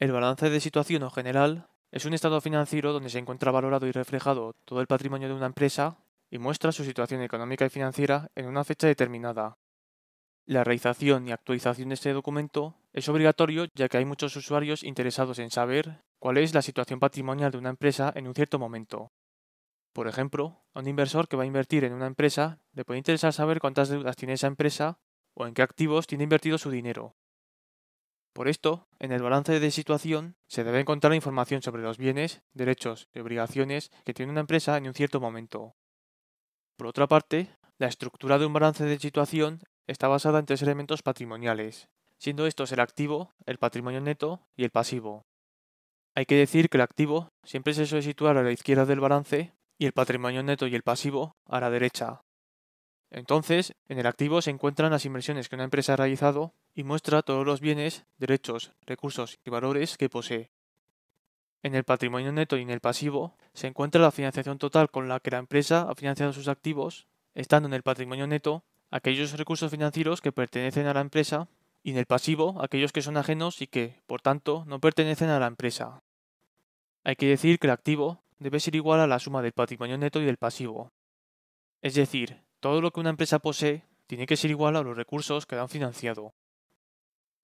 El balance de situación o general es un estado financiero donde se encuentra valorado y reflejado todo el patrimonio de una empresa y muestra su situación económica y financiera en una fecha determinada. La realización y actualización de este documento es obligatorio ya que hay muchos usuarios interesados en saber cuál es la situación patrimonial de una empresa en un cierto momento. Por ejemplo, a un inversor que va a invertir en una empresa le puede interesar saber cuántas deudas tiene esa empresa o en qué activos tiene invertido su dinero. Por esto, en el balance de situación se debe encontrar información sobre los bienes, derechos y obligaciones que tiene una empresa en un cierto momento. Por otra parte, la estructura de un balance de situación está basada en tres elementos patrimoniales, siendo estos el activo, el patrimonio neto y el pasivo. Hay que decir que el activo siempre se suele situar a la izquierda del balance y el patrimonio neto y el pasivo a la derecha. Entonces, en el activo se encuentran las inversiones que una empresa ha realizado y muestra todos los bienes, derechos, recursos y valores que posee. En el patrimonio neto y en el pasivo se encuentra la financiación total con la que la empresa ha financiado sus activos, estando en el patrimonio neto aquellos recursos financieros que pertenecen a la empresa y en el pasivo aquellos que son ajenos y que, por tanto, no pertenecen a la empresa. Hay que decir que el activo debe ser igual a la suma del patrimonio neto y del pasivo. Es decir, todo lo que una empresa posee tiene que ser igual a los recursos que la han financiado.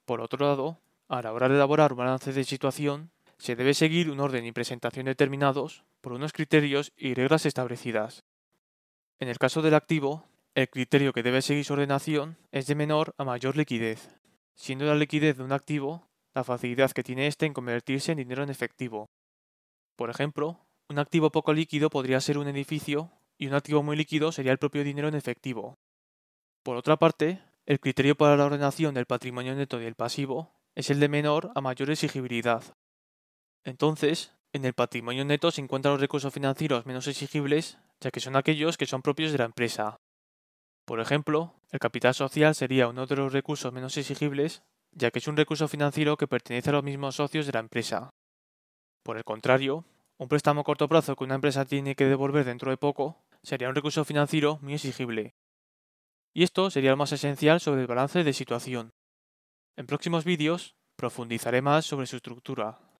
Por otro lado, a la hora de elaborar un balance de situación, se debe seguir un orden y presentación determinados por unos criterios y reglas establecidas. En el caso del activo, el criterio que debe seguir su ordenación es de menor a mayor liquidez, siendo la liquidez de un activo la facilidad que tiene éste en convertirse en dinero en efectivo. Por ejemplo, un activo poco líquido podría ser un edificio y un activo muy líquido sería el propio dinero en efectivo. Por otra parte, el criterio para la ordenación del patrimonio neto y el pasivo es el de menor a mayor exigibilidad. Entonces, en el patrimonio neto se encuentran los recursos financieros menos exigibles, ya que son aquellos que son propios de la empresa. Por ejemplo, el capital social sería uno de los recursos menos exigibles, ya que es un recurso financiero que pertenece a los mismos socios de la empresa. Por el contrario, un préstamo a corto plazo que una empresa tiene que devolver dentro de poco sería un recurso financiero muy exigible, y esto sería lo más esencial sobre el balance de situación. En próximos vídeos profundizaré más sobre su estructura,